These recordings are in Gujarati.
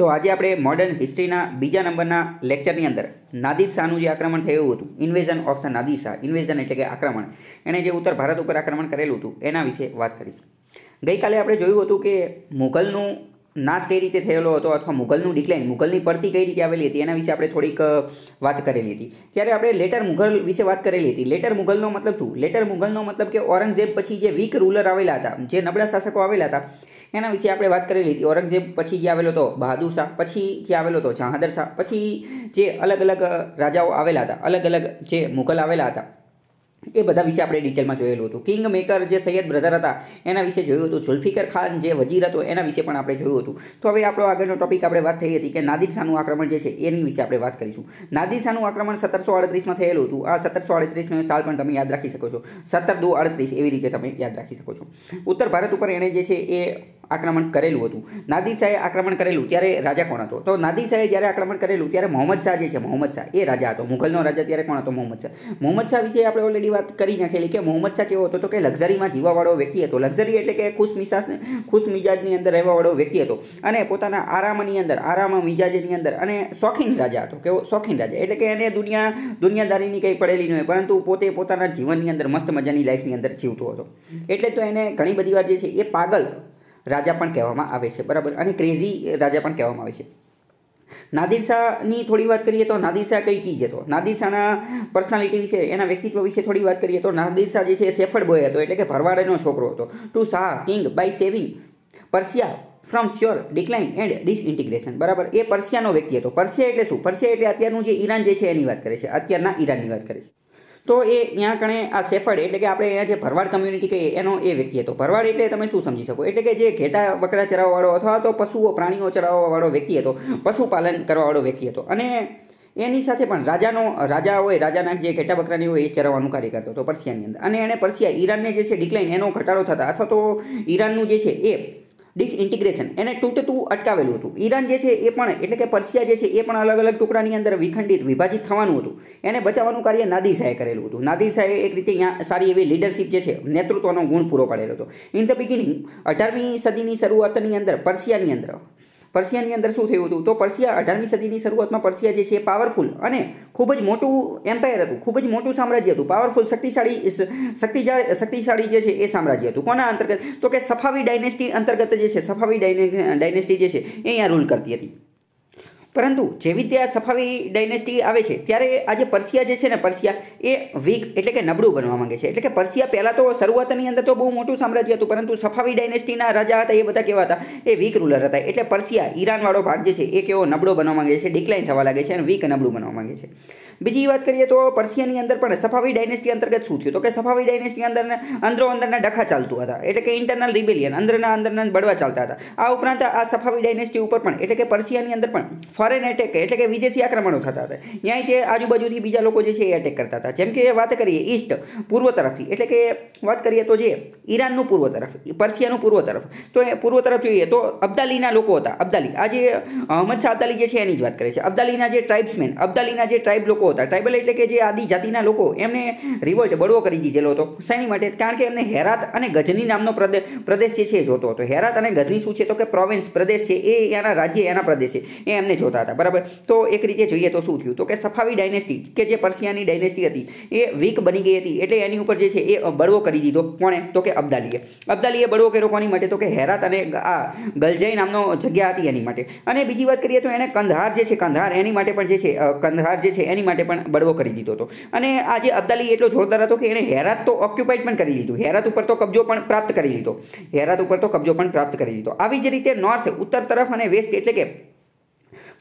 તો આજે આપણે મોડર્ન હિસ્ટ્રીના બીજા નંબરના લેક્ચરની અંદર નાદિર શાહનું જે આક્રમણ થયું હતું invasion of the Nadir Shah invasion એટલે કે આક્રમણ એણે જે ઉત્તર ભારત ઉપર આક્રમણ કરેલું હતું એના વિશે વાત કરીશું ગઈકાલે આપણે જોયું હતું કે મુઘલનું નાશ કઈ રીતે થયેલો હતો અથવા મુઘલનું ડિક્લાઇન મુઘલની પડતી કઈ રીતે આવેલી હતી એના વિશે આપણે થોડીક વાત કરેલી હતી ત્યારે આપણે લેટર મુઘલ વિશે વાત કરેલી હતી લેટર મુઘલનો મતલબ શું લેટર મુઘલનો મતલબ કે ઔરંગઝેબ પછી જે વીક રૂલર આવેલા હતા જે નબળા શાસકો આવેલા હતા એના વિશે આપણે વાત કરી લીધી ઔરંગઝેબ પછી જે આવેલો હતો બહાદુર શાહ પછી જે આવેલો હતો જહાદર શાહ પછી જે અલગ અલગ રાજાઓ આવેલા હતા અલગ અલગ જે મુઘલ આવેલા હતા એ બધા વિશે આપણે ડિટેલમાં જોયેલું હતું કિંગ મેકર જે સૈયદ બ્રધર હતા એના વિશે જોયું હતું જુલ્ફિકર ખાન જે વજીર હતો એના વિશે પણ આપણે જોયું હતું તો હવે આપણો આગળનો ટોપિક આપણે વાત થઈ હતી કે નાદિર શાહનું આક્રમણ જે છે એની વિશે આપણે વાત કરીશું નાદિર શાહનું આક્રમણ સત્તરસો અડત્રીસમાં થયેલું હતું આ સત્તરસો અડત્રીસનો સાલ પણ તમે યાદ રાખી શકો છો સત્તર દો અડત્રીસ એવી રીતે તમે યાદ રાખી શકો છો ઉત્તર ભારત ઉપર એણે જે છે એ આક્રમણ કરેલું હતું નાદિર શાહે આક્રમણ કરેલું ત્યારે રાજા કોણ હતો તો નાદિર શાહે જ્યારે આક્રમણ કરેલું ત્યારે મોહમ્મદ શાહ જે છે મોહમ્મદ શાહ એ રાજા હતો મુઘલનો રાજા ત્યારે કોણ હતો મોહમ્મદ શાહ મોહમ્મદ શાહ વિશે આપણે ઓલરેડી વાત કરી નાખેલી કે મોહમ્મદ શાહ કેવો હતો તો કે લક્ઝરીમાં જીવાવાળો વ્યક્તિ હતો લક્ઝરી એટલે કે ખુશ મિસાસ ખુશ મિજાજની અંદર રહેવાવાળો વ્યક્તિ હતો અને પોતાના આરામની અંદર આરામ મિજાજની અંદર અને શોખીન રાજા હતો કેવો શોખીન રાજા એટલે કે એને દુનિયા દુનિયાદારીની કંઈ પડેલી ન હોય પરંતુ પોતે પોતાના જીવનની અંદર મસ્ત મજાની લાઈફની અંદર જીવતો હતો એટલે તો એને ઘણી બધી વાર જે છે એ પાગલ રાજા પણ કહેવામાં આવે છે બરાબર અને ક્રેઝી રાજા પણ કહેવામાં આવે છે નાદિર શાહની થોડી વાત કરીએ તો નાદિર શાહ કઈ ચીજ હતો નાદિર શાહના પર્સનાલિટી વિશે એના વ્યક્તિત્વ વિશે થોડી વાત કરીએ તો નાદિર શાહ જે છે સેફર્ડ બોય હતો એટલે કે ભરવાડનો છોકરો હતો to Shah king by saving Persia from sure decline and disintegration બરાબર એ પર્સિયાનો વ્યક્તિ હતો પર્સિયા એટલે શું પર્સિયા એટલે અત્યારનું જે ઈરાન જે છે એની વાત કરે છે અત્યારના ઈરાનની વાત કરે છે તો એ ત્યાં કણે આ સેફડ એટલે કે આપણે અહીંયા જે ભરવાડ કમ્યુનિટી કહીએ એનો એ વ્યક્તિ હતો ભરવાડ એટલે તમે શું સમજી શકો એટલે કે જે ઘેટા બકરા ચરાવવાળો અથવા તો પશુઓ પ્રાણીઓ ચરાવવાવાળો વ્યક્તિ હતો પશુપાલન કરવાવાળો વ્યક્તિ હતો અને એની સાથે પણ રાજાનો રાજા હોય રાજાના જે ઘેટા બકરાની હોય એ ચરાવવાનું કાર્ય કરતો હતો પર્શિયાની અંદર અને એણે પર્શિયા ઈરાનને જે છે ડિક્લાઇન એનો ઘટાડો થતા અથવા તો ઈરાનનું જે છે એ ડિસઇન્ટિગ્રેશન એને તૂટતું અટકાવેલું હતું ઈરાન જે છે એ પણ એટલે કે પર્શિયા જે છે એ પણ અલગ અલગ ટુકડાની અંદર વિખંડિત વિભાજિત થવાનું હતું એને બચાવવાનું કાર્ય નાદિર શાહે કરેલું હતું નાદિર શાહે એક રીતે અહીંયા સારી એવી લીડરશિપ જે છે નેતૃત્વનો ગુણ પૂરો પાડેલો હતો ઇન ધ બિગિનિંગ અઢારમી સદીની શરૂઆતની અંદર પર્શિયાની અંદર પર્શિયાની અંદર શું થયું હતું તો પર્શિયા અઢારમી સદીની શરૂઆતમાં પર્શિયા જે છે એ પાવરફુલ અને ખૂબ જ મોટું એમ્પાયર હતું ખૂબ જ મોટું સામ્રાજ્ય હતું પાવરફુલ શક્તિશાળી શક્તિશાળી શક્તિશાળી જે છે એ સામ્રાજ્ય હતું કોના અંતર્ગત તો કે સફાવી ડાયનેસ્ટી અંતર્ગત જે છે સફાવી ડાયનેસ્ટી જે છે એ અહીંયા રૂલ કરતી હતી પરંતુ જેવી રીતે આ સફાવી ડાયનેસ્ટી આવે છે ત્યારે આ જે પર્સિયા જે છે ને પર્સિયા એ વીક એટલે કે નબળું બનવા માંગે છે એટલે કે પર્સિયા પહેલાં તો શરૂઆતની અંદર તો બહુ મોટું સામ્રાજ્ય હતું પરંતુ સફાવી ડાયનેસ્ટીના રાજા હતા એ બધા કેવા હતા એ વીક રૂલર હતા એટલે પર્સિયા ઈરાનવાળો ભાગ જે છે એ કેવો નબળો બનવા માંગે છે ડિક્લાઇન થવા લાગે છે અને વીક નબળું બનવા માંગે છે બીજી વાત કરીએ તો પર્શિયાની અંદર પણ સફાવી ડાયનેસ્ટી અંતર્ગત શું થયું તો કે સફાવી ડાયનેસ્ટી અંદર અંદરો અંદરના ડખા ચાલતું હતા એટલે કે ઇન્ટરનલ રિબેલિયન અંદરના અંદરના બળવા ચાલતા હતા આ ઉપરાંત આ સફાવી ડાયનેસ્ટી ઉપર પણ એટલે કે પર્શિયાની અંદર પણ ફોરેન એટેક એટલે કે વિદેશી આક્રમણો થતા હતા ત્યાં તે આજુબાજુથી બીજા લોકો જે છે એ એટેક કરતા હતા જેમ કે વાત કરીએ ઈસ્ટ પૂર્વ તરફથી એટલે કે વાત કરીએ તો જે ઈરાનનું પૂર્વ તરફ પર્શિયાનું પૂર્વ તરફ તો એ પૂર્વ તરફ જોઈએ તો અબ્દાલીના લોકો હતા અબ્દાલી આજે અહમદ શાહ અબ્દાલી જે છે એની જ વાત કરે છે અબ્દાલીના જે ટ્રાઇબ્સમેન અબ્દાલીના જે ટ્રાઇબ લોકો હતા ટ્રાઇબલ એટલે કે જે આદિજાતિના લોકો એમને રિવોલ્ટ બળવો કરી દીધેલો હતો શેની માટે કારણ કે એમને હેરાત અને ગજની નામનો પ્રદેશ જે છે એ જોતો હતો હેરાત અને ગજની શું છે તો કે પ્રોવિન્સ પ્રદેશ છે એ એના રાજ્ય એના પ્રદેશ છે એ એમને જોતા હતા બરાબર તો એક રીતે જોઈએ તો શું થયું તો કે સફાવી ડાયનેસ્ટી કે જે પર્સિયાની ડાયનેસ્ટી હતી એ વીક બની ગઈ હતી એટલે એની ઉપર જે છે એ બળવો કરી દીધો કોણે તો કે અબ્દાલીએ અબ્દાલીએ બળવો કર્યો કોની માટે તો કે હેરાત અને આ ગલજઈ નામનો જગ્યા હતી એની માટે અને બીજી વાત કરીએ તો એણે કંધાર જે છે કંધાર એની માટે પણ જે છે કંધાર જે છે એની માટે માટે પણ બળવો કરી દીધો હતો અને આજે અબ્દાલી એટલો જોરદાર હતો કે એણે હેરાત તો ઓક્યુપાઈડ પણ કરી લીધું હેરાત ઉપર તો કબજો પણ પ્રાપ્ત કરી લીધો હેરાત ઉપર તો કબજો પણ પ્રાપ્ત કરી લીધો આવી જ રીતે નોર્થ ઉત્તર તરફ અને વેસ્ટ એટલે કે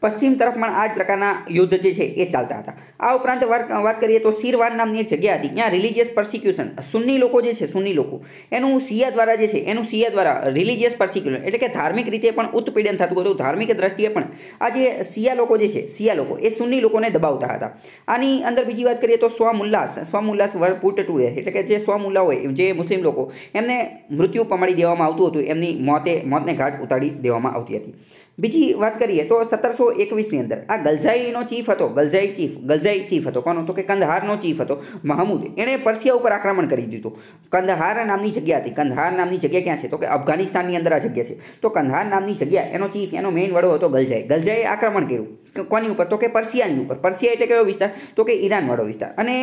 પશ્ચિમ તરફ પણ આ જ પ્રકારના યુદ્ધ જે છે એ ચાલતા હતા આ ઉપરાંત વાત કરીએ તો સિરવાન નામની એક જગ્યા હતી ત્યાં રિલિજિયસ પર્સિક્યુશન સુન્ની લોકો જે છે સુન્ની લોકો એનું સિયા દ્વારા જે છે એનું સિયા દ્વારા રિલિજિયસ પર્સિક્યુશન એટલે કે ધાર્મિક રીતે પણ ઉત્પીડન થતું હતું ધાર્મિક દ્રષ્ટિએ પણ આ જે સિયા લોકો જે છે સિયા લોકો એ સુન્ની લોકોને દબાવતા હતા આની અંદર બીજી વાત કરીએ તો સ્વામુલ્લાસ સ્વામુલ્લાસ વર પુટ ટુ એટલે કે જે સ્વામુલ્લા હોય જે મુસ્લિમ લોકો એમને મૃત્યુ પમાડી દેવામાં આવતું હતું એમની મોતે મોતને ઘાટ ઉતારી દેવામાં આવતી હતી બીજી વાત કરીએ તો સત્તરસો ઓગણીસો એકવીસની અંદર આ ગલઝાઈનો ચીફ હતો ગલઝાઈ ચીફ ગલઝાઈ ચીફ હતો કોનો તો કે કંદહારનો ચીફ હતો મહમૂદ એણે પર્શિયા ઉપર આક્રમણ કરી દીધું કંદહાર નામની જગ્યા હતી કંદહાર નામની જગ્યા ક્યાં છે તો કે અફઘાનિસ્તાનની અંદર આ જગ્યા છે તો કંદહાર નામની જગ્યા એનો ચીફ એનો મેઇન વડો હતો ગલઝાઈ ગલઝાઈએ આક્રમણ કર્યું કોની ઉપર તો કે પર્શિયાની ઉપર પર્શિયા એટલે કયો વિસ્તાર તો કે ઈરાનવાળો વિસ્તાર અને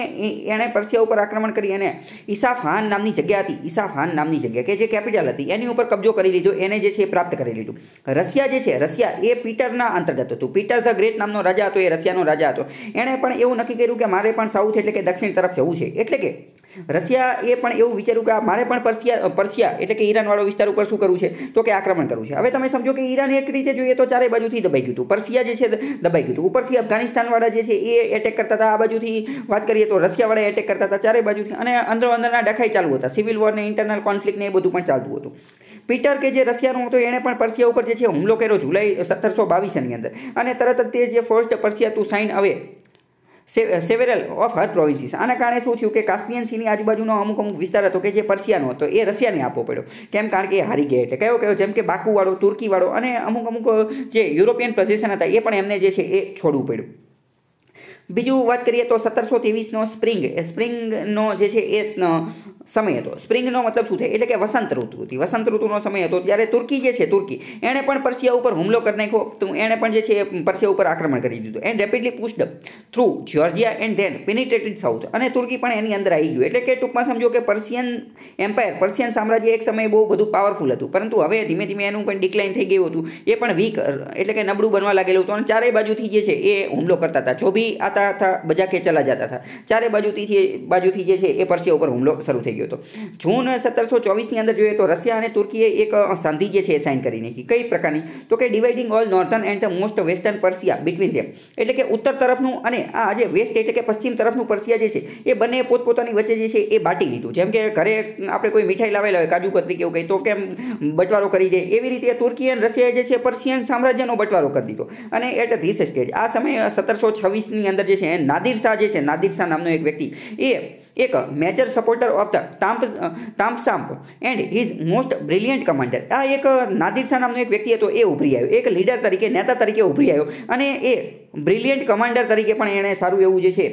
એણે પર્શિયા ઉપર આક્રમણ કરી અને ઈસાફાન નામની જગ્યા હતી ઈસાફાન નામની જગ્યા કે જે કેપિટલ હતી એની ઉપર કબજો કરી લીધો એને જે છે એ પ્રાપ્ત કરી લીધું રશિયા જે છે રશિયા એ પીટરના અંતર્ગત હતું પીટર ધ ગ્રેટ નામનો રાજા હતો એ રશિયાનો રાજા હતો એણે પણ એવું નક્કી કર્યું કે મારે પણ સાઉથ એટલે કે દક્ષિણ તરફ જવું છે એટલે કે રશિયા એ પણ એવું વિચાર્યું કે મારે પણ પર્શિયા પર્શિયા એટલે કે ઈરાનવાળો વિસ્તાર ઉપર શું કરવું છે તો કે આક્રમણ કરવું છે હવે તમે સમજો કે ઈરાન એક રીતે જોઈએ તો ચારે બાજુથી દબાઈ ગયું હતું પર્શિયા જે છે દબાઈ ગયું હતું ઉપરથી અફઘાનિસ્તાનવાળા જે છે એ એટેક કરતા હતા આ બાજુથી વાત કરીએ તો રશિયાવાળા એટેક કરતા હતા ચારે બાજુથી અને અંદર અંદરના ડખાઈ ચાલુ હતા સિવિલ વોર ને ઇન્ટરનલ કોન્ફ્લિક્ટ ને એ બધું પણ ચાલતું હતું પીટર કે જે રશિયાનો હતો એણે પણ પર્શિયા ઉપર જે છે હુમલો કર્યો જુલાઈ સત્તરસો બાવીસની અંદર અને તરત જ તે જે ફર્સ્ટ પર્શિયા ટુ સાઇન અવે સેવેરલ ઓફ હર પ્રોવિન્સીસ આના કારણે શું થયું કે કાસ્પિયન સીની આજુબાજુનો અમુક અમુક વિસ્તાર હતો કે જે પર્શિયાનો હતો એ રશિયાને આપવો પડ્યો કેમ કારણ કે એ હારી ગયા એટલે કયો કયો જેમ કે બાકુવાળો તુર્કીવાળો અને અમુક અમુક જે યુરોપિયન પોઝિશન હતા એ પણ એમને જે છે એ છોડવું પડ્યું બીજું વાત કરીએ તો સત્તરસો ત્રેવીસનો સ્પ્રિંગ સ્પ્રિંગનો જે છે એ સમય હતો સ્પ્રિંગનો મતલબ શું થાય એટલે કે વસંત ઋતુ હતી વસંત ઋતુનો સમય હતો ત્યારે તુર્કી જે છે તુર્કી એણે પણ પર્શિયા ઉપર હુમલો કરી નાખ્યો તો એણે પણ જે છે પર્શિયા ઉપર આક્રમણ કરી દીધું and rapidly pushed up through Georgia and then penetrated south અને તુર્કી પણ એની અંદર આવી ગયું એટલે કે ટૂંકમાં સમજો કે પર્શિયન એમ્પાયર પર્શિયન સામ્રાજ્ય એક સમયે બહુ બધું પાવરફુલ હતું પરંતુ હવે ધીમે ધીમે એનું પણ ડિક્લાઇન થઈ ગયું હતું એ પણ વીક એટલે કે નબળું બનવા લાગેલું હતું અને ચારેય બાજુથી જે છે એ હુમલો કરતા હતા જો બી આતા હતા બજા કે ચલા જતા હતા ચારે બાજુથી બાજુથી જે છે એ પર્શિયા ઉપર હુમલો શરૂ થઈ થઈ ગયો હતો જૂન સત્તરસો ચોવીસની અંદર જોઈએ તો રશિયા અને તુર્કીએ એક સંધિ જે છે એ સાઇન કરી નાખી કઈ પ્રકારની તો કે dividing all northern and the most western Persia between them એટલે કે ઉત્તર તરફનું અને આ જે વેસ્ટ એટલે કે પશ્ચિમ તરફનું પર્સિયા જે છે એ બંને પોતપોતાની વચ્ચે જે છે એ બાટી લીધું જેમ કે ઘરે આપણે કોઈ મીઠાઈ લાવેલા હોય કાજુ કતરી કેવું કંઈ તો કેમ બટવારો કરી દે એવી રીતે તુર્કી અને રશિયાએ જે છે પર્શિયન સામ્રાજ્યનો બટવારો કરી દીધો અને એટ ધીસ સ્ટેજ આ સમયે સત્તરસો છવ્વીસની અંદર જે છે નાદિર શાહ જે છે નાદિર શાહ નામનો એક વ્યક્તિ એ એક મેજર સપોર્ટર ઓફ ધ ટામ્પ Tahmasp and his most brilliant commander આ એક નાદિર શાહ નામનો એક વ્યક્તિ હતો એ ઉભરી આવ્યો એક લીડર તરીકે નેતા તરીકે ઉભરી આવ્યો અને એ બ્રિલિયન્ટ કમાન્ડર તરીકે પણ એણે સારું એવું જે છે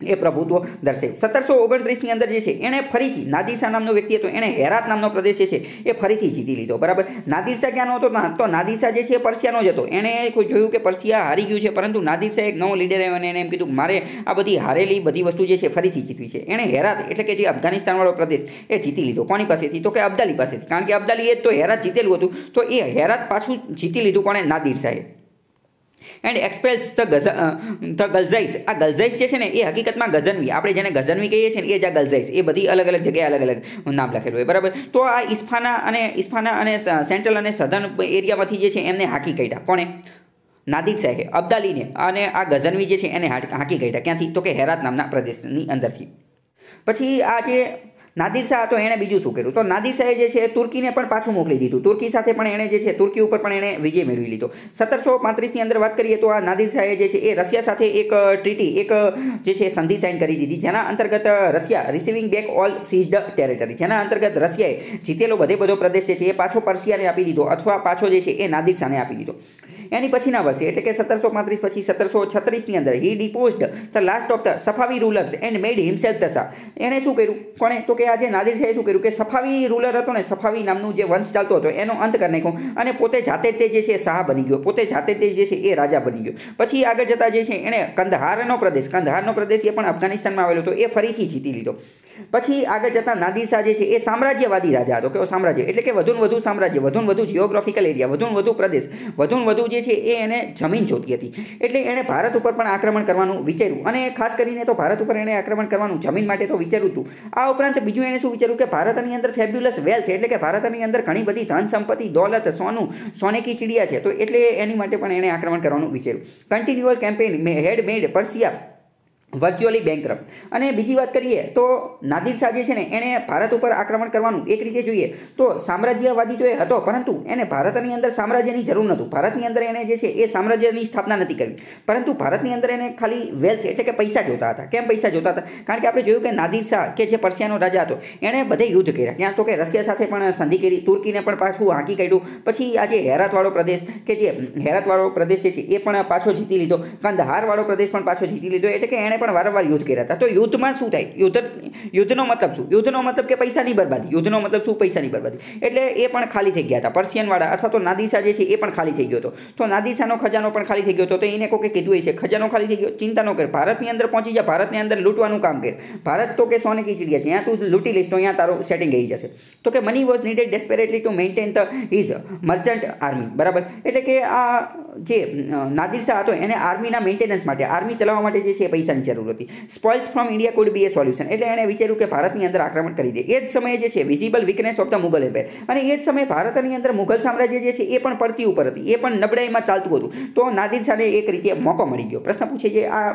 એ પ્રભુત્વ દર્શાવ્યું સત્તરસો ઓગણત્રીસની અંદર જે છે એણે ફરીથી નાદિર નામનો વ્યક્તિ હતો એણે હેરાત નામનો પ્રદેશ જે છે એ ફરીથી જીતી લીધો બરાબર નાદિર શાહ ક્યાંનો હતો તો નાદિર જે છે એ પર્શિયાનો જ હતો એણે કોઈ જોયું કે પર્શિયા હારી ગયું છે પરંતુ નાદિર શાહ એક નવો લીડર આવ્યો અને એણે એમ કીધું મારે આ બધી હારેલી બધી વસ્તુ જે છે ફરીથી જીતવી છે એણે હેરાત એટલે કે જે અફઘાનિસ્તાનવાળો પ્રદેશ એ જીતી લીધો કોની પાસેથી તો કે અબ્દાલી પાસેથી કારણ કે અબ્દાલી એ તો હેરાત જીતેલું હતું તો એ હેરાત પાછું જીતી લીધું કોણે નાદિર શાહે એન્ડ એક્સપેલ્સ ધ ગઝ ધ ગલઝાઇસ આ ગલઝાઇસ જે છે ને એ હકીકતમાં ગઝનવી આપણે જેને ગઝનવી કહીએ છીએ ને એ જ આ ગલઝાઈસ એ બધી અલગ અલગ જગ્યાએ અલગ અલગ નામ લખેલું હોય બરાબર તો આ ઇસ્ફાના અને ઇસ્ફાના અને સેન્ટ્રલ અને સધન એરિયામાંથી જે છે એમને હાકી કાઢ્યા કોણે નાદિક શાહે અબ્દાલીને અને આ ગઝનવી જે છે એને હાકી કાઢ્યા ક્યાંથી તો કે હેરાત નામના પ્રદેશની અંદરથી પછી આ જે નાદિર શાહ હતો એણે બીજું શું કર્યું તો નાદિર શાહે જે છે તુર્કીને પણ પાછું મોકલી દીધું તુર્કી સાથે પણ એણે જે છે તુર્કી ઉપર પણ એણે વિજય મેળવી લીધો સત્તરસો પાંત્રીસની અંદર વાત કરીએ તો આ નાદિર શાહે જે છે એ રશિયા સાથે એક ટ્રીટી એક જે છે સંધિ સાઇન કરી દીધી જેના અંતર્ગત Russia receiving back all seized territory જેના અંતર્ગત રશિયાએ જીતેલો બધે બધો પ્રદેશ જે છે એ પાછો પર્શિયાને આપી દીધો અથવા પાછો જે છે એ નાદિર શાહને આપી દીધો એની પછીના વર્ષે એટલે કે સત્તરસો પાંત્રીસ પછી સત્તરસો છત્રીસની અંદર he deposed the last of the Safavi rulers and made himself દશા એણે શું કર્યું કોણે તો કે આજે જે નાદિર શાહે શું કર્યું કે સફાવી રૂલર હતો ને સફાવી નામનું જે વંશ ચાલતો હતો એનો અંત કરી નાખ્યો અને પોતે જાતે તે જે છે શાહ બની ગયો પોતે જાતે તે જે છે એ રાજા બની ગયો પછી આગળ જતા જે છે એણે કંદહારનો પ્રદેશ કંદહારનો પ્રદેશ એ પણ અફઘાનિસ્તાનમાં આવેલો હતો એ ફરીથી જીતી લીધો પછી આગળ જતા નાદિરશાહ જે છે એ સામ્રાજ્યવાદી રાજા હતો કે સામ્રાજ્ય એટલે કે વધુને વધુ સામ્રાજ્ય વધુ વધુ જિયોગ્રાફિકલ એરિયા વધુ વધુ પ્રદેશ વધુ વધુ જે છે એ એને જમીન જોતી હતી એટલે એણે ભારત ઉપર પણ આક્રમણ કરવાનું વિચાર્યું અને ખાસ કરીને તો ભારત ઉપર એણે આક્રમણ કરવાનું જમીન માટે તો વિચાર્યું હતું આ ઉપરાંત બીજું એણે શું વિચાર્યું કે ભારતની અંદર ફેબ્યુલસ વેલ્થ એટલે કે ભારતની અંદર ઘણી બધી ધન સંપત્તિ દોલત સોનું સોનેકી કી ચીડિયા છે તો એટલે એની માટે પણ એણે આક્રમણ કરવાનું વિચાર્યું કન્ટિન્યુઅલ કેમ્પેઇન હેડ મેડ પર્સિયા વર્ચ્યુઅલી બેંકરપ્ટ અને બીજી વાત કરીએ તો નાદિર શાહ જે છે ને એણે ભારત ઉપર આક્રમણ કરવાનું એક રીતે જોઈએ તો સામ્રાજ્યવાદી તો એ હતો પરંતુ એને ભારતની અંદર સામ્રાજ્યની જરૂર નહોતું ભારતની અંદર એણે જે છે એ સામ્રાજ્યની સ્થાપના નથી કરી પરંતુ ભારતની અંદર એને ખાલી વેલ્થ એટલે કે પૈસા જોતા હતા કેમ પૈસા જોતા હતા કારણ કે આપણે જોયું કે નાદિર શાહ કે જે પર્શિયાનો રાજા હતો એણે બધે યુદ્ધ કર્યા ક્યાં તો કે રશિયા સાથે પણ સંધિ કરી તુર્કીને પણ પાછું હાંકી કાઢ્યું પછી આ જે હેરાતવાળો પ્રદેશ કે જે હેરાતવાળો પ્રદેશ છે એ પણ પાછો જીતી લીધો કંદહારવાળો પ્રદેશ પણ પાછો જીતી લીધો એટલે કે એણે પાકિસ્તાને પણ વારંવાર યુદ્ધ કર્યા હતા તો યુદ્ધમાં શું થાય યુદ્ધ યુદ્ધનો મતલબ શું યુદ્ધનો મતલબ કે પૈસાની બરબાદી યુદ્ધનો મતલબ શું પૈસાની બરબાદી એટલે એ પણ ખાલી થઈ ગયા હતા પર્શિયનવાળા અથવા તો નાદિશા જે છે એ પણ ખાલી થઈ ગયો હતો તો નાદિશાનો ખજાનો પણ ખાલી થઈ ગયો હતો તો એને કોકે કીધું છે ખજાનો ખાલી થઈ ગયો ચિંતા ન કર ભારતની અંદર પહોંચી જા ભારતની અંદર લૂંટવાનું કામ કર ભારત તો કે સોને કી ચીડિયા છે અહીંયા તું લૂંટી લઈશ તો અહીંયા તારો સેટિંગ આવી જશે તો કે money was needed desperately to maintain the his merchant army બરાબર એટલે કે આ જે નાદીર હતો એને આર્મીના મેન્ટેનન્સ માટે આર્મી ચલાવવા માટે જે છે એ પૈસાની જરૂર હતી spoils from India could be a solution એટલે એણે વિચાર્યું કે ભારતની અંદર આક્રમણ કરી દે એ જ સમયે જે છે visible weakness of the Mughal empire અને એ જ સમયે ભારતની અંદર મુગલ સામ્રાજ્ય જે છે એ પણ પડતી ઉપર હતી એ પણ નબળાઈમાં ચાલતું હતું તો નાદિર શાહને એક રીતે મોકો મળી ગયો પ્રશ્ન પૂછે છે આ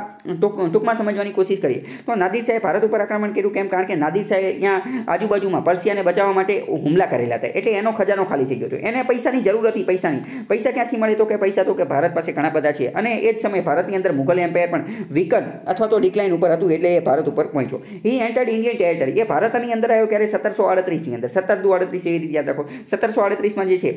ટૂંકમાં સમજવાની કોશિશ કરીએ તો નાદિર શાહે ભારત ઉપર આક્રમણ કર્યું કેમ કારણ કે નાદિર શાહે ત્યાં આજુબાજુમાં પર્શિયાને બચાવવા માટે હુમલા કરેલા હતા એટલે એનો ખજાનો ખાલી થઈ ગયો હતો એને પૈસાની જરૂર હતી પૈસાની પૈસા ક્યાંથી મળે તો કે પૈસા તો કે ભારત પાસે ઘણા બધા છે અને એ જ સમયે ભારતની અંદર મુગલ એમ્પાયર પણ વિકન અથવા અથવા તો ડિક્લાઇન ઉપર હતું એટલે એ ભારત ઉપર પહોંચ્યો હી એન્ટર્ડ ઇન્ડિયન ટેરેટરી એ ભારતની અંદર આવ્યો ક્યારે સત્તરસો આડત્રીસની અંદર સત્તર દુ આડત્રીસ એવી રીતે યાદ રાખો સત્તરસો આડત્રીસમાં જે છે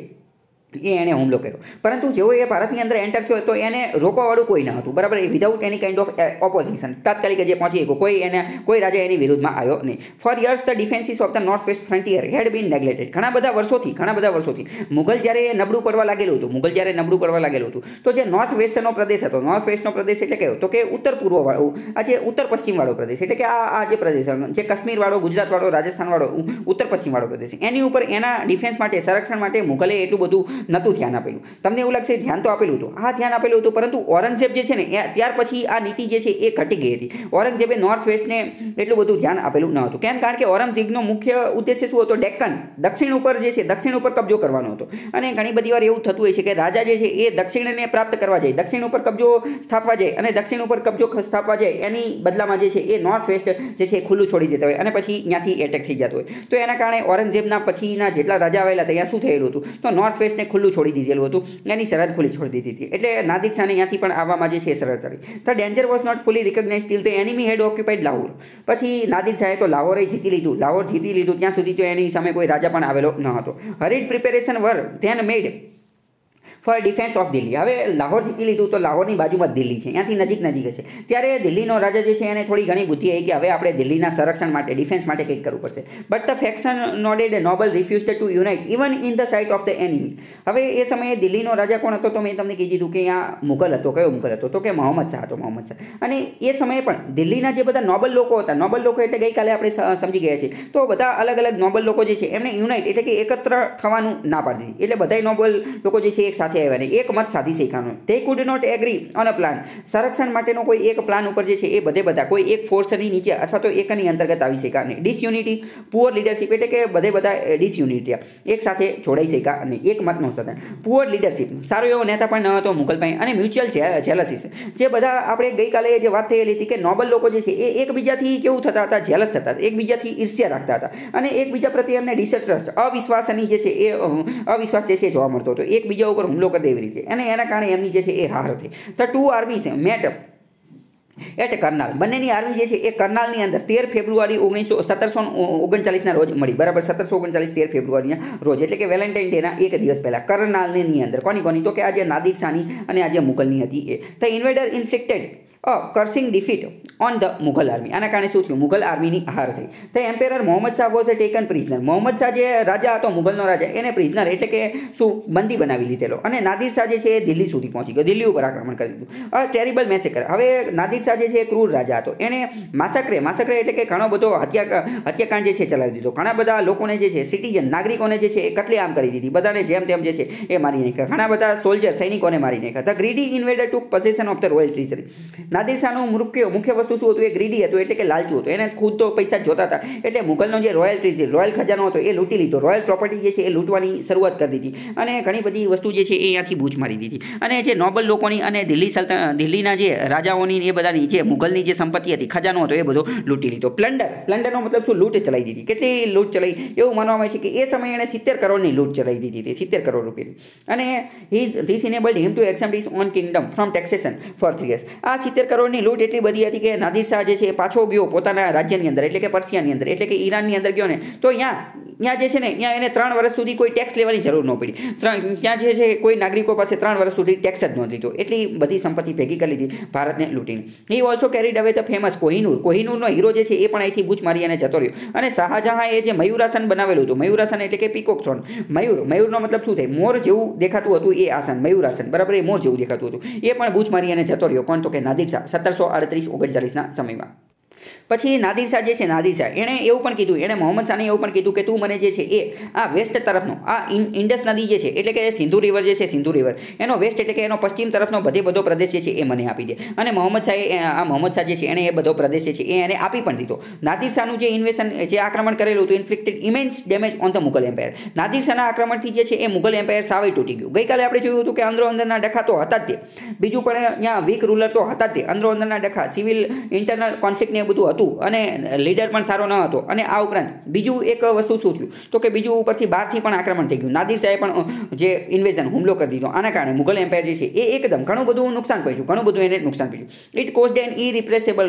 એ એણે હુમલો કર્યો પરંતુ જેવો એ ભારતની અંદર એન્ટર થયો તો એને રોકવાવાળું કોઈ ન હતું બરાબર એ without any kind of opposition તાત્કાલિક જે પહોંચી ગયો કોઈ એને કોઈ રાજા એની વિરુદ્ધમાં આવ્યો નહીં for years the defences of the north west frontier had been neglected ઘણા બધા વર્ષોથી ઘણા બધા વર્ષોથી મુગલ જ્યારે એ નબળું પડવા લાગેલું હતું મુગલ જ્યારે નબળું પડવા લાગેલું હતું તો જે નોર્થ વેસ્ટનો પ્રદેશ હતો નોર્થ વેસ્ટનો પ્રદેશ એટલે કયો તો કે ઉત્તર પૂર્વવાળો આ જે ઉત્તર પશ્ચિમવાળો પ્રદેશ એટલે કે આ આ જે પ્રદેશ જે કાશ્મીરવાળો ગુજરાતવાળો રાજસ્થાનવાળો ઉત્તર પશ્ચિમવાળો પ્રદેશ એની ઉપર એના ડિફેન્સ માટે સંરક્ષણ માટે મુગલે એટલું બધું નહોતું ધ્યાન આપેલું તમને એવું લાગશે ધ્યાન તો આપેલું હતું આ ધ્યાન આપેલું હતું પરંતુ ઔરંગઝેબ જે છે ને એ ત્યાર પછી આ નીતિ જે છે એ ઘટી ગઈ હતી ઔરંગઝેબે નોર્થ વેસ્ટને એટલું બધું ધ્યાન આપેલું ન હતું કેમ કારણ કે ઔરંગઝેબનો મુખ્ય ઉદ્દેશ્ય શું હતો ડેક્કન દક્ષિણ ઉપર જે છે દક્ષિણ ઉપર કબજો કરવાનો હતો અને ઘણી બધી વાર એવું થતું હોય છે કે રાજા જે છે એ દક્ષિણને પ્રાપ્ત કરવા જાય દક્ષિણ ઉપર કબજો સ્થાપવા જાય અને દક્ષિણ ઉપર કબજો સ્થાપવા જાય એની બદલામાં જે છે એ નોર્થ વેસ્ટ જે છે ખુલ્લું છોડી દેતા હોય અને પછી ત્યાંથી એટેક થઈ જતો હોય તો એના કારણે ઔરંગઝેબના પછીના જેટલા રાજા આવેલા ત્યાં શું થયેલું હતું તો નોર્થ વેસ્ટને ખુલ્લું છોડી દીધેલું હતું એની સરહદ ખુલ્લી છોડી દીધી હતી એટલે નાદિક શાહને ત્યાંથી પણ આવવામાં જે છે સરહદ હતી તો danger was not fully recognised till the enemy had occupied Lahore પછી નાદિર શાહે તો લાહોર જીતી લીધું લાહોર જીતી લીધું ત્યાં સુધી તો એની સામે કોઈ રાજા પણ આવેલો ન હતો hurried preparation were then made for defence of Delhi હવે લાહોર જીતી લીધું તો લાહોરની બાજુમાં દિલ્હી છે ત્યાંથી નજીક નજીક છે ત્યારે દિલ્હીનો રાજા જે છે એને થોડી ઘણી બુદ્ધિ આવી કે હવે આપણે દિલ્હીના સંરક્ષણ માટે ડિફેન્સ માટે કંઈક કરવું પડશે બટ ધ ફેક્શન નોડેડ noble refused to unite even in the sight of the enemy હવે એ સમયે દિલ્હીનો રાજા કોણ હતો તો મેં તમને કહી દીધું કે અહીંયા મુગલ હતો કયો મુગલ હતો તો કે મોહમ્મદ શાહ હતો મોહમ્મદ શાહ અને એ સમયે પણ દિલ્હીના જે બધા નોબલ લોકો હતા નોબલ લોકો એટલે ગઈકાલે આપણે સમજી ગયા છીએ તો બધા અલગ અલગ નોબલ લોકો જે છે એમને યુનાઇટ એટલે કે એકત્ર થવાનું ના પાડી દીધી એટલે બધા નોબલ લોકો જે છે એક સાથે સાથે એક મત સાથી શેખાનું તે could not agree on a plan સંરક્ષણ માટેનો કોઈ એક પ્લાન ઉપર જે છે એ બધે બધા કોઈ એક ફોર્સની નીચે અથવા તો એકની અંતર્ગત આવી શકાય નહીં ડિસયુનિટી પુઅર લીડરશિપ એટલે કે બધે બધા ડિસયુનિટી એક સાથે જોડાઈ શકા અને એક મત ન હતા પુઅર લીડરશિપ સારો એવો નેતા પણ ન હતો મુગલભાઈ અને મ્યુચ્યુઅલ જેલસીસ જે બધા આપણે ગઈકાલે જે વાત થયેલી હતી કે નોબલ લોકો જે છે એ એકબીજાથી કેવું થતા હતા જેલસ થતા હતા એકબીજાથી ઈર્ષ્યા રાખતા હતા અને એકબીજા પ્રત્યે એમને ડિસટ્રસ્ટ અવિશ્વાસની જે છે એ અવિશ્વાસ જે છે જોવા મળતો હતો એકબીજા ઉપર હુમલો હુમલો કરી દેવી રીતે અને એના કારણે એમની જે છે એ હાર થઈ તો ટુ આર્મી છે મેટ એટ કરનાલ બંનેની આર્મી જે છે એ કરનાલની અંદર તેર ફેબ્રુઆરી ઓગણીસો સત્તરસો ઓગણચાલીસના રોજ મળી બરાબર સત્તરસો ઓગણચાલીસ તેર ફેબ્રુઆરીના રોજ એટલે કે વેલેન્ટાઇન ડેના એક દિવસ પહેલાં કરનાલની અંદર કોની કોની તો કે આજે નાદિર શાની અને આજે મુગલની હતી એ the invader inflicted a crushing defeat on the Mughal army આના કારણે શું થયું મુઘલ આર્મીની હાર થઈ the emperor Mohammad Shah was taken prisoner Mohammad Shah જે રાજા હતો મુઘલનો રાજા એને પ્રિઝનર એટલે કે શું બંદી બનાવી લીધેલો અને નાદિર શાહ જે છે એ દિલ્હી સુધી પહોંચી ગયો દિલ્હી ઉપર આક્રમણ કરી દીધું અ ટેરિબલ મેસેકર હવે નાદિર શાહ જે છે એ ક્રૂર રાજા હતો એણે માસકરે માસકરે એટલે કે ઘણો બધો હત્યા હત્યાકાંડ જે છે ચલાવી દીધો ઘણા બધા લોકોને જે છે સિટીઝન નાગરિકોને જે છે એ કતલેઆમ કરી દીધી બધાને જેમ તેમ જે છે એ મારી નાખ્યા ઘણા બધા સોલ્જર સૈનિકોને મારી નાખ્યા the greedy invader took possession of the royal treasury Nadir શાહનું મુખ્ય મુખ્ય વસ્તુ શું હતું એ ગ્રીડી હતું એટલે કે લાલચું હતું એને ખુદ તો પૈસા જોતા હતા એટલે મુઘલનો જે રોયલ ટ્રીઝ રોયલ ખજાનો હતો એ લૂંટી લીધો રોયલ પ્રોપર્ટી જે છે એ લૂંટવાની શરૂઆત કરી દીધી અને ઘણી બધી વસ્તુ જે છે એ અહીંયાથી બૂચ મારી દીધી અને જે નોબલ લોકોની અને દિલ્હી સલ્તન દિલ્હીના જે રાજાઓની એ બધાની જે મુઘલની જે સંપત્તિ હતી ખજાનો હતો એ બધો લૂંટી લીધો પ્લન્ડર પ્લન્ડરનો મતલબ શું લૂંટ ચલાવી દીધી કેટલી લૂંટ ચલાવી એવું માનવામાં આવે છે કે એ સમયે એણે સિત્તેર કરોડની લૂંટ ચલાવી દીધી હતી સિત્તેર કરોડ રૂપિયાની અને he this enabled him to exempt his own kingdom from taxation for three years આ સિત્તેર કરોડની લૂંટ એટલી બધી હતી કે નાદિર શાહ જે છે એ પાછો ગયો પોતાના રાજ્યની અંદર એટલે કે પર્સિયાની અંદર એટલે કે ઈરાનની અંદર ગયો ને તો ત્યાં ત્યાં જે છે ને ત્યાં એને ત્રણ વર્ષ સુધી કોઈ ટેક્સ લેવાની જરૂર ન પડી ત્રણ ત્યાં જે છે કોઈ નાગરિકો પાસે ત્રણ વર્ષ સુધી ટેક્સ જ ન લીધો એટલી બધી સંપત્તિ ભેગી કરી લીધી ભારતને લૂંટીને he also carried away the famous Kohinoor કોહિનૂરનો હીરો જે છે એ પણ અહીંથી બૂચ મારી અને જતો રહ્યો અને શાહજહાં એ જે મયુરાસન બનાવેલું હતું મયુરાસન એટલે કે પીકોક થ્રોન મયુર મયુરનો મતલબ શું થાય મોર જેવું દેખાતું હતું એ આસન મયુરાસન બરાબર એ મોર જેવું દેખાતું હતું એ પણ બૂચ મારી અને જતો રહ્યો કોણ તો કે નાદિર પરીક્ષા સત્તરસો આડત્રીસ ઓગણચાલીસના સમયમાં પછી નાદિર શાહ જે છે નાદિર શાહ એણે એવું પણ કીધું એણે મોહમ્મદ શાહને એવું પણ કીધું કે તું મને જે છે એ આ વેસ્ટ તરફનો આ ઇન્ડસ નદી જે છે એટલે કે સિંધુ રિવર જે છે સિંધુ રિવર એનો વેસ્ટ એટલે કે એનો પશ્ચિમ તરફનો બધે બધો પ્રદેશ જે છે એ મને આપી દે અને મોહમ્મદ શાહે આ મોહમ્મદ શાહ જે છે એણે એ બધો પ્રદેશ જે છે એ એને આપી પણ દીધો નાદિર શાહનું જે ઇન્વેશન જે આક્રમણ કરેલું હતું inflicted immense damage on the Mughal empire Nadir શાહના આક્રમણથી જે છે એ મુગલ એમ્પાયર સાવે તૂટી ગયું ગઈકાલે આપણે જોયું હતું કે અંદરો અંદરના ડખા તો હતા જ તે બીજું પણ ત્યાં વીક રૂલર તો હતા જ તે અંદરો અંદરના ડખા સિવિલ ઇન્ટરનલ કોન્ફ્લિક્ટ એ બધું હતું હતું અને લીડર પણ સારો ન હતો અને આ ઉપરાંત બીજું એક વસ્તુ શું થયું તો કે બીજું ઉપરથી બહારથી પણ આક્રમણ થઈ ગયું નાદિર શાહે પણ જે ઇન્વેઝન હુમલો કરી દીધો આના કારણે મુઘલ એમ્પાયર જે છે એ એકદમ ઘણું બધું નુકસાન પહોંચ્યું ઘણું બધું એને નુકસાન પહોંચ્યું it cause an irreplaceable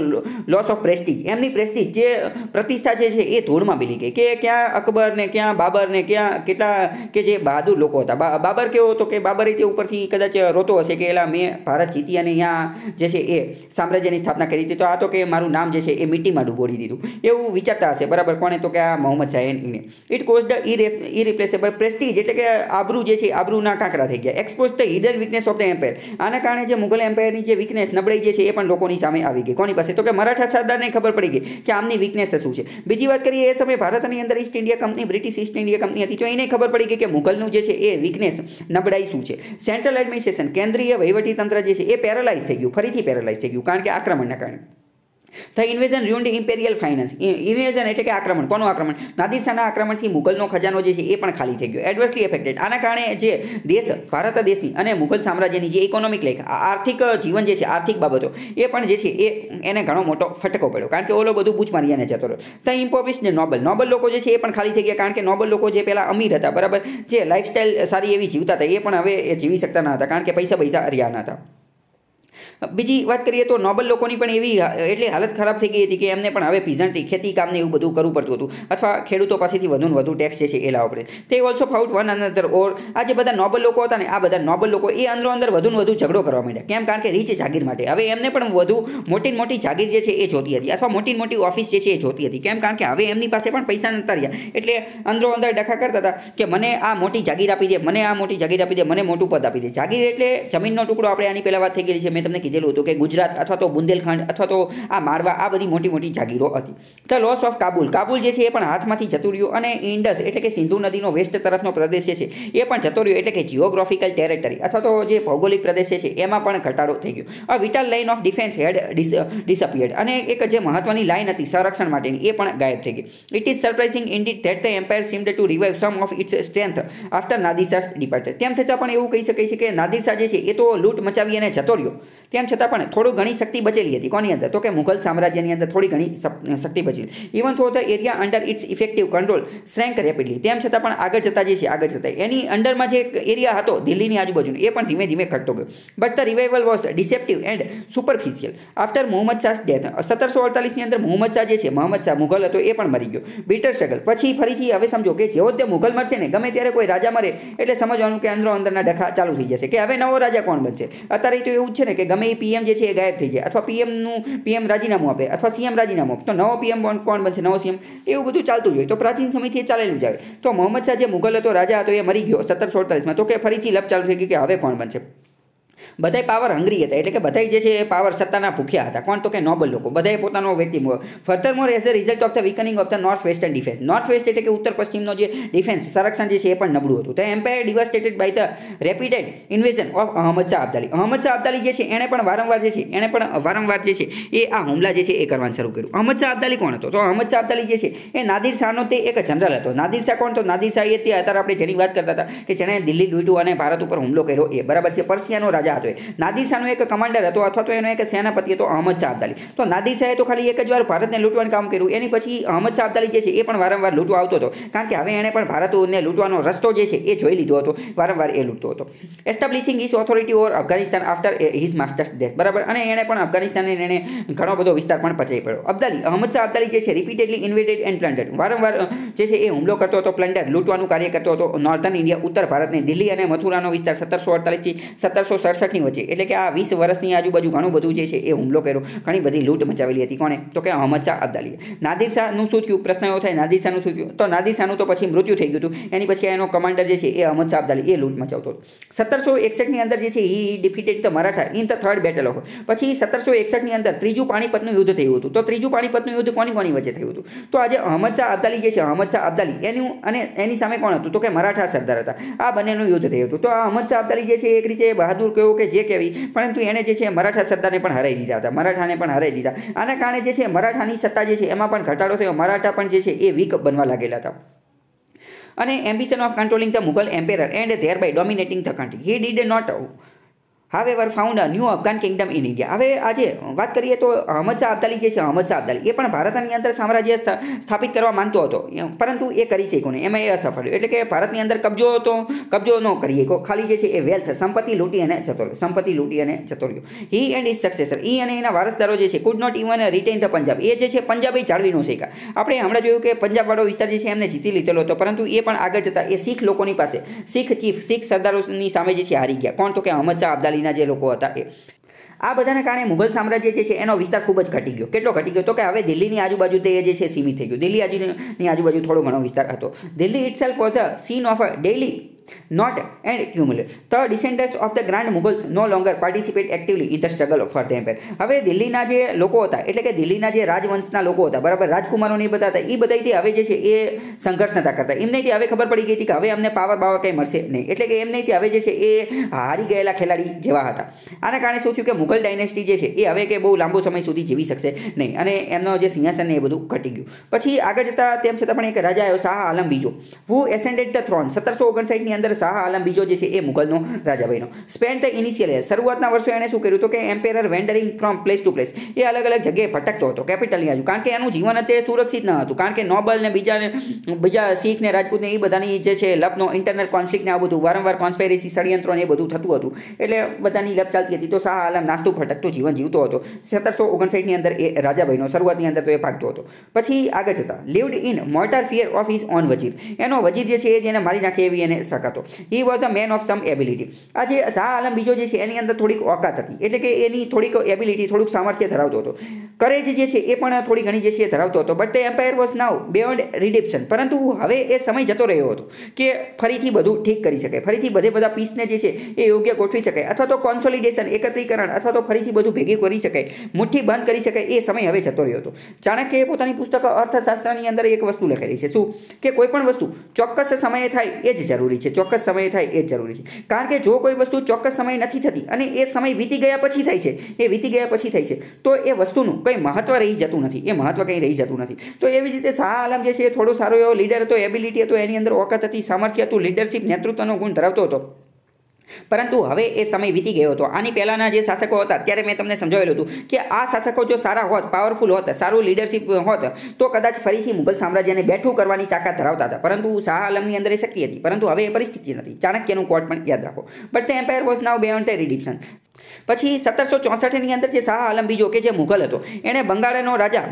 loss of prestige એમની પ્રેસ્ટીજ જે પ્રતિષ્ઠા જે છે એ ધૂળમાં બીલી ગઈ કે ક્યાં અકબર ને ક્યાં બાબર ને ક્યાં કેટલા કે જે બહાદુર લોકો હતા બાબર કેવો હતો કે બાબરે તે ઉપરથી કદાચ રોતો હશે કે એલા મેં ભારત જીતી અને અહીંયા જે છે એ સામ્રાજ્યની સ્થાપના કરી હતી તો આ તો કે મારું નામ જે છે એ વીંટીમાં ડૂબોડી દીધું એવું વિચારતા હશે બરાબર કોણે તો કે આ મોહમ્મદ શાહીને it cause the irreplaceable prestige એટલે કે આબરૂ જે છે આબરૂના કાંકરા થઈ ગયા expose the hidden weakness of the empire આના કારણે જે મુગલ એમ્પાયરની જે વીકનેસ નબળાઈ જે છે એ પણ લોકોની સામે આવી ગઈ કોની પાસે તો કે મરાઠા સરદારને ખબર પડી ગઈ કે આમની વીકનેસ શું છે બીજી વાત કરીએ એ સમયે ભારતની અંદર East India Company British East India Company હતી તો એને ખબર પડી ગઈ કે મુગલનું જે છે એ વીકનેસ નબળાઈ શું છે સેન્ટ્રલ એડમિનિસ્ટ્રેશન કેન્દ્રીય વહીવટી તંત્ર જે છે એ પેરાલાઇઝ થઈ ગયું ફરીથી પેરાલાઇઝ થઈ ગયું કારણ કે આક્રમણના કારણે ધ ઇન્વેઝન રૂન્ડ ઇમ્પેરિયલ ફાઇનાન્સ ઇન્વેઝન એટલે કે આક્રમણ કોનું આક્રમણ નાદિર આક્રમણથી મુગલનો ખજાનો જે છે એ પણ ખાલી થઈ ગયો એડવર્સલી એફેક્ટેડ આના કારણે જે દેશ ભારત દેશની અને મુગલ સામ્રાજ્યની જે ઇકોનોમિક લેખ આર્થિક જીવન જે છે આર્થિક બાબતો એ પણ જે છે એ એને ઘણો મોટો ફટકો પડ્યો કારણ કે ઓલો બધું એને જતો રહ્યો ત્યાં ઇમ્પોવિસ્ટ ને નોબલ નોબલ લોકો જે છે એ પણ ખાલી થઈ ગયા કારણ કે નોબલ લોકો જે પહેલાં અમીર હતા બરાબર જે લાઇફસ્ટાઇલ સારી એવી જીવતા હતા એ પણ હવે જીવી શકતા ન હતા કારણ કે પૈસા પૈસા રહ્યા ન હતા બીજી વાત કરીએ તો નોબલ લોકોની પણ એવી એટલી હાલત ખરાબ થઈ ગઈ હતી કે એમને પણ હવે પીઝન્ટ્રી ખેતી કામને એવું બધું કરવું પડતું હતું અથવા ખેડૂતો પાસેથી વધુ વધુ ટેક્સ જે છે એ લાવવો પડે તે also fought one another or આ જે બધા નોબલ લોકો હતા ને આ બધા નોબલ લોકો એ અંદરો અંદર વધુ વધુ ઝઘડો કરવા માંડ્યા કેમ કારણ કે રીચ જાગીર માટે હવે એમને પણ વધુ મોટી મોટી જાગીર જે છે એ જોતી હતી અથવા મોટી મોટી ઓફિસ જે છે એ જોતી હતી કેમ કારણ કે હવે એમની પાસે પણ પૈસા નતા રહ્યા એટલે અંદરો અંદર ડખા કરતા હતા કે મને આ મોટી જાગીર આપી દે મને આ મોટી જાગીર આપી દે મને મોટું પદ આપી દે જાગીર એટલે જમીનનો ટુકડો આપણે આની પહેલાં વાત થઈ ગઈ છે મેં તમને કીધેલું હતું કે ગુજરાત અથવા તો બુંદેલખંડ અથવા તો આ મારવા આ બધી મોટી મોટી જાગીરો હતી the loss of Kabul Kabul જે છે એ પણ હાથમાંથી જતું રહ્યું અને ઇન્ડસ એટલે કે સિંધુ નદીનો વેસ્ટ તરફનો પ્રદેશ છે એ પણ જતો રહ્યો એટલે કે જિયોગ્રાફિકલ ટેરેટરી અથવા તો જે ભૌગોલિક પ્રદેશ છે એમાં પણ ઘટાડો થઈ ગયો a vital line of defence had disappeared અને એક જે મહત્વની લાઇન હતી સંરક્ષણ માટેની એ પણ ગાયબ થઈ ગઈ it is surprising indeed that the empire seemed to revive some of its strength after Nadirshah departed તેમ છતાં પણ એવું કહી શકાય છે કે નાદિરશાહ જે છે એ તો લૂંટ મચાવી અને જતો રહ્યો તેમ છતાં પણ થોડું ઘણી શક્તિ બચેલી હતી કોની અંદર તો કે મુઘલ સામ્રાજ્યની અંદર થોડી ઘણી શક્તિ બચેલી even though the area under its effective control shrank rapidly તેમ છતાં પણ આગળ જતા જે છે આગળ જતા એની અંડરમાં જે એરિયા હતો દિલ્હીની આજુબાજુનો એ પણ ધીમે ધીમે ઘટતો ગયો but the revival was deceptive and superficial after Mohammad Shah death સત્તરસો અડતાલીસની અંદર મોહમ્મદ શાહ જે છે મોહમ્મદ શાહ મુઘલ હતો એ પણ મરી ગયો બીટર સ્ટ્રગલ પછી ફરીથી હવે સમજો કે જેવો તે મુઘલ મરશે ને ગમે ત્યારે કોઈ રાજા મરે એટલે સમજવાનું કે અંદરો અંદરના ડખા ચાલુ થઈ જશે કે હવે નવો રાજા કોણ બનશે અત્યારે તો એવું છે ને કે ગમે એ પીએમ જે છે એ ગાયબ થઈ જાય અથવા પીએમનું પીએમ રાજીનામું આપે અથવા સીએમ રાજીનામું આપે તો નવો પીએમ કોણ બનશે નવો સીએમ એવું બધું ચાલતું જ હોય તો પ્રાચીન સમયથી એ ચાલેલું જાય તો મોહમ્મદ શાહ જે મુગલ હતો રાજા હતો એ મરી ગયો સત્તરસો અડતાલીસમાં તો કે ફરીથી લપ ચાલુ થઈ ગયું કે હવે કોણ બનશે બધા પાવર હંગ્રી હતા એટલે કે બધાય જે છે એ પાવર સત્તાના ભૂખ્યા હતા કોણ તો કે નોબલ લોકો બધાએ પોતાનો વ્યક્તિ furthermore as a result of the weakening of the north western defence north west એટલે કે ઉત્તર પશ્ચિમનો જે ડિફેન્સ સંરક્ષણ જે છે એ પણ નબળું હતું the empire devastated by the repeated invasion of Ahmad Shah Abdali Ahmad Shah Abdali જે છે એણે પણ વારંવાર જે છે એણે પણ વારંવાર જે છે એ આ હુમલા જે છે એ કરવાનું શરૂ કર્યું અહમદ શાહ અબ્દાલી કોણ હતો તો અહમદ શાહ અબ્દાલી જે છે એ નાદિર શાહનો તે એક જનરલ હતો નાદિર શાહ કોણ તો નાદિર શાહ એ તે અત્યારે આપણે જેની વાત કરતા હતા કે જેણે દિલ્હી ડૂટુ અને ભારત ઉપર હુમલો કર્યો એ બરાબર છે પર્શિયાનો રાજા હતો હતો નાદિર શાહનો એક કમાન્ડર હતો અથવા તો એનો એક સેનાપતિ હતો અહમદ શાહ અબ્દાલી તો નાદિર શાહે તો ખાલી એક જ વાર ભારતને લૂંટવાનું કામ કર્યું એની પછી અહમદ શાહ અબ્દાલી જે છે એ પણ વારંવાર લૂંટવા આવતો હતો કારણ કે હવે એણે પણ ભારતને લૂંટવાનો રસ્તો જે છે એ જોઈ લીધો હતો વારંવાર એ લૂંટતો હતો establishing his authority over Afghanistan after his master's death બરાબર અને એણે પણ અફઘાનિસ્તાનને એણે ઘણો બધો વિસ્તાર પણ પચાવી પડ્યો અબ્દાલી અહમદ શાહ અબ્દાલી જે છે રિપીટેડલી ઇન્વેટેડ એન્ડ પ્લન્ડર વારંવાર જે છે એ હુમલો કરતો હતો પ્લન્ડર લૂંટવાનું કાર્ય કરતો હતો નોર્ધન ઇન્ડિયા ઉત્તર ભારતની દિલ્હી અને મથુરાનો વિસ્તાર સત્તરસો અડતાલીસથી સત્તરસો સડસઠ લાખની વચ્ચે એટલે કે આ વીસ વર્ષની આજુબાજુ ઘણું બધું જે છે એ હુમલો કર્યો ઘણી બધી લૂંટ મચાવેલી હતી કોણે તો કે અહમદ શાહ અબ્દાલીએ નાદિર શાહનું શું થયું પ્રશ્ન એવો થાય નાદિર શાહનું શું થયું તો નાદિર શાહનું તો પછી મૃત્યુ થઈ ગયું હતું એની પછી એનો કમાન્ડર જે છે એ અહમદ શાહ અબ્દાલી એ લૂંટ મચાવતો હતો સત્તરસો એકસઠની અંદર જે છે એ defeated the Maratha in the third battle of પછી સત્તરસો એકસઠની અંદર ત્રીજું પાણીપતનું યુદ્ધ થયું હતું તો ત્રીજું પાણીપતનું યુદ્ધ કોની કોની વચ્ચે થયું હતું તો આજે અહમદ શાહ અબ્દાલી જે છે અહમદ શાહ અબ્દાલી એનું અને એની સામે કોણ હતું તો કે મરાઠા સરદાર હતા આ બંનેનું યુદ્ધ થયું હતું તો આ અહમદ શાહ અબ્દાલી જે છે એક રીતે બહાદુર કહેવો કે જે કહેવી પરંતુ એણે જે છે મરાઠા સરદારને પણ હરાઈ દીધા હતા મરાઠાને પણ હરાઈ દીધા આના કારણે જે છે મરાઠાની સત્તા જે છે એમાં પણ ઘટાડો થયો મરાઠા પણ જે છે એ વીક બનવા લાગેલા હતા અને ambition of controlling the Mughal emperor and thereby dominating the country he did not however found a new Afghan kingdom in India હવે આજે વાત કરીએ તો અહમદ શાહ અબ્દાલી જે છે અહમદ શાહ અબ્દાલી એ પણ ભારતની અંદર સામ્રાજ્ય સ્થાપિત કરવા માંગતો હતો પરંતુ એ કરી શક્યો નહીં એમાં એ અસફળ એટલે કે ભારતની અંદર કબજો હતો કબજો ન કરી શક્યો ખાલી જે છે એ વેલ્થ સંપત્તિ લૂંટી અને જતો રહ્યો સંપત્તિ લૂંટી અને જતો રહ્યો હી એન્ડ ઇઝ સક્સેસર ઈ અને એના વારસદારો જે છે could not even retain the Punjab એ જે છે પંજાબી એ જાળવી ન શક્યા આપણે હમણાં જોયું કે પંજાબવાળો વિસ્તાર જે છે એમને જીતી લીધેલો હતો પરંતુ એ પણ આગળ જતા એ શીખ લોકોની પાસે શીખ ચીફ શીખ સરદારોની સામે જે છે હારી ગયા કોણ તો કે અહમદ શાહ અબ્દાલી પાલીના જે લોકો હતા એ આ બધાને કારણે મુઘલ સામ્રાજ્ય જે છે એનો વિસ્તાર ખૂબ જ ઘટી ગયો કેટલો ઘટી ગયો તો કે હવે દિલ્હીની આજુબાજુ તે જે છે સીમિત થઈ ગયું દિલ્હી આજુની આજુબાજુ થોડો ઘણો વિસ્તાર હતો Delhi itself was a scene of a daily not and cumulative. The descendants of the Grand Mughals no longer participate actively in the struggle for the empire. હવે દિલ્હીના જે લોકો હતા એટલે કે દિલ્હીના જે રાજવંશના લોકો હતા બરાબર રાજકુમારો ને બધા હતા એ બધાથી હવે જે છે એ સંઘર્ષ નતા કરતા એમનેથી હવે ખબર પડી ગઈ હતી કે હવે અમને પાવર બાવર કંઈ મળશે નહીં એટલે કે એમનેથી હવે જે છે એ હારી ગયેલા ખેલાડી જેવા હતા આના કારણે શું થયું કે મુઘલ ડાયનેસ્ટી જે છે એ હવે કે બહુ લાંબો સમય સુધી જીવી શકશે નહીં અને એમનો જે સિંહાસન એ બધું ઘટી ગયું પછી આગળ જતાં તેમ છતાં પણ એક રાજા આવ્યો શાહ આલમ બીજો હુ એસેન્ડેડ ધ થ્રોન સત્તરસો ઓગણસાઠની અંદર શાહ આલમ બીજો જે છે એ મુઘલનો રાજા બન્યો સ્પેન ધ ઇનિશિયલ શરૂઆતના વર્ષો એણે શું કર્યું હતું કે emperor wandering from place to place એ અલગ અલગ જગ્યાએ ભટકતો હતો કેપિટલની બાજુ કારણ કે એનું જીવન અત્યારે સુરક્ષિત ન હતું કારણ કે નોબલ ને બીજા બીજા શીખ ને રાજપૂત ને એ બધાની જે છે લપનો ઇન્ટરનલ કોન્ફ્લિક્ટ ને આ બધું વારંવાર કોન્સ્પેરેસી ષડયંત્રો ને એ બધું થતું હતું એટલે બધાની લપ ચાલતી હતી તો શાહ આલમ નાસ્તું ભટકતું જીવન જીવતો હતો સત્તરસો ઓગણસાઠની અંદર એ રાજા બન્યો શરૂઆતની અંદર તો એ ભાગતો હતો પછી આગળ જતા lived in mortal fear of his own વજીર એનો વજીર જે છે એ જેને મારી નાખે એવી એને સકા શકાતો he was a man of some ability આ જે શાહ આલમ બીજો જે છે એની અંદર થોડીક ઓકાત હતી એટલે કે એની થોડીક એબિલિટી થોડુંક સામર્થ્ય ધરાવતો હતો કરેજ જે છે એ પણ થોડી ઘણી જે છે એ ધરાવતો હતો but the empire was now beyond redemption પરંતુ હવે એ સમય જતો રહ્યો હતો કે ફરીથી બધું ઠીક કરી શકે ફરીથી બધે બધા પીસને જે છે એ યોગ્ય ગોઠવી શકાય અથવા તો કોન્સોલિડેશન એકત્રીકરણ અથવા તો ફરીથી બધું ભેગી કરી શકાય મુઠ્ઠી બંધ કરી શકે એ સમય હવે જતો રહ્યો હતો ચાણક્યએ પોતાની પુસ્તક અર્થશાસ્ત્રની અંદર એક વસ્તુ લખેલી છે શું કે કોઈ પણ વસ્તુ ચોક્કસ સમયે થાય એ જ જરૂરી છે છે ચોક્કસ સમયે થાય એ જરૂરી છે કારણ કે જો કોઈ વસ્તુ ચોક્કસ સમય નથી થતી અને એ સમય વીતી ગયા પછી થાય છે એ વીતી ગયા પછી થાય છે તો એ વસ્તુનું કંઈ મહત્વ રહી જતું નથી એ મહત્વ કંઈ રહી જતું નથી તો એવી જ રીતે શાહ આલમ જે છે એ થોડો સારો એવો લીડર હતો એબિલિટી હતો એની અંદર ઓકાત હતી સામર્થ્ય હતું લીડરશિપ નેતૃત્વનો ગુણ ધરાવતો હતો પરંતુ હવે એ સમય વીતી ગયો હતો આની પહેલાંના જે શાસકો હતા ત્યારે મેં તમને સમજાવેલું હતું કે આ શાસકો જો સારા હોત પાવરફુલ હોત સારું લીડરશિપ હોત તો કદાચ ફરીથી મુઘલ સામ્રાજ્યને બેઠું કરવાની તાકાત ધરાવતા હતા પરંતુ શાહ આલમની અંદર એ શક્તિ હતી પરંતુ હવે એ પરિસ્થિતિ નથી ચાણક્યનું કોર્ટ પણ યાદ રાખો but the empire was now beyond the redemption પછી સત્તરસો ચોસઠની અંદર જે શાહ આલમ બીજો કે જે મુઘલ હતો એણે બંગાળનો રાજા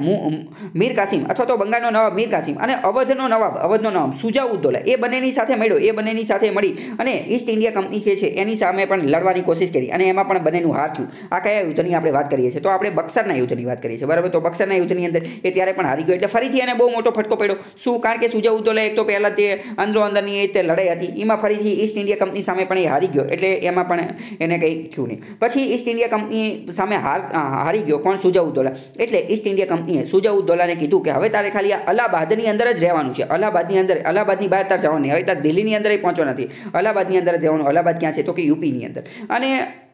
મીર કાસિમ અથવા તો બંગાળનો નવાબ મીર કાસિમ અને અવધનો નવાબ અવધનો નવાબ સુજા એ બંનેની સાથે મળ્યો એ બંનેની સાથે મળી અને ઈસ્ટ ઇન્ડિયા કંપની છે છે એની સામે પણ લડવાની કોશિશ કરી અને એમાં પણ બંનેનું હાર થયું આ કયા યુદ્ધની આપણે વાત કરીએ છીએ તો આપણે બક્સરના યુદ્ધની વાત કરીએ છીએ બરાબર તો બક્સરના યુદ્ધની અંદર એ ત્યારે પણ હારી ગયો એટલે ફરીથી એને બહુ મોટો ફટકો પડ્યો શું કારણ કે સુજા ઉદ્દોલા એક તો પહેલાં તે અંદરો અંદરની એ લડાઈ હતી એમાં ફરીથી ઈસ્ટ ઇન્ડિયા કંપની સામે પણ એ હારી ગયો એટલે એમાં પણ એને કંઈ થયું નહીં પછી ઈસ્ટ ઇન્ડિયા કંપની સામે હાર હારી ગયો કોણ સુજા ઉદ્દોલા એટલે ઈસ્ટ ઇન્ડિયા કંપનીએ સુજા ઉદ્દોલાને કીધું કે હવે તારે ખાલી અલ્હાબાદની અંદર જ રહેવાનું છે અલ્હાબાદની અંદર અલ્હાબાદની બહાર તાર જવાનું હવે તાર દિલ્હીની અંદર પહોંચવા નથી અલ્હાબાદની અંદર જવાનું અલ્હાબાદ ક્યાં છે તો કે યુપીની અંદર અને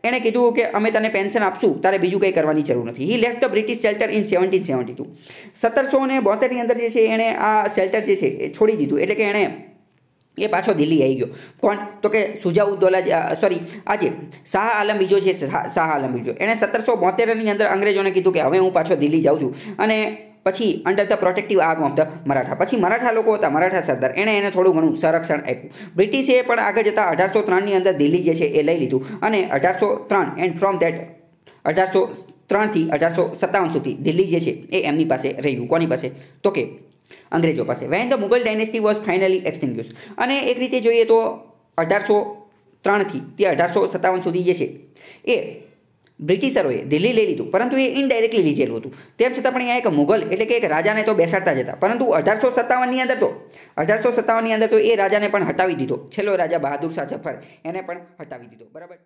એણે કીધું કે અમે તને પેન્શન આપશું તારે બીજું કંઈ કરવાની જરૂર નથી he left the British shelter in seventeen seventy two સત્તરસો ને બોતેરની અંદર જે છે એણે આ શેલ્ટર જે છે એ છોડી દીધું એટલે કે એણે એ પાછો દિલ્હી આવી ગયો કોણ તો કે સુજાઉદ્દોલા સોરી આજે શાહ આલમ બીજો છે શાહ આલમ બીજો એણે સત્તરસો બોતેરની અંદર અંગ્રેજોને કીધું કે હવે હું પાછો દિલ્હી જાઉં છું અને પછી under the protective arm of the Maratha પછી મરાઠા લોકો હતા મરાઠા સરદાર એણે એને થોડું ઘણું સંરક્ષણ આપ્યું બ્રિટિશે પણ આગળ જતાં અઢારસો ત્રણની અંદર દિલ્હી જે છે એ લઈ લીધું અને અઢારસો ત્રણ એન્ડ ફ્રોમ ધેટ અઢારસો ત્રણથી અઢારસો સત્તાવન સુધી દિલ્હી જે છે એ એમની પાસે રહ્યું કોની પાસે તો કે અંગ્રેજો પાસે when the Mughal dynasty was finally extinguish અને એક રીતે જોઈએ તો અઢારસો ત્રણથી તે અઢારસો સત્તાવન સુધી જે છે એ બ્રિટિશરોએ દિલ્હી લઈ લીધું પરંતુ એ ઇનડાયરેક્ટલી લીધેલું હતું તેમ છતાં પણ અહીંયા એક મુઘલ એટલે કે એક રાજાને તો બેસાડતા જ હતા પરંતુ અઢારસો સત્તાવનની અંદર તો અઢારસો સત્તાવનની અંદર તો એ રાજાને પણ હટાવી દીધો છેલ્લો રાજા બહાદુર શાહ જફર એને પણ હટાવી દીધો બરાબર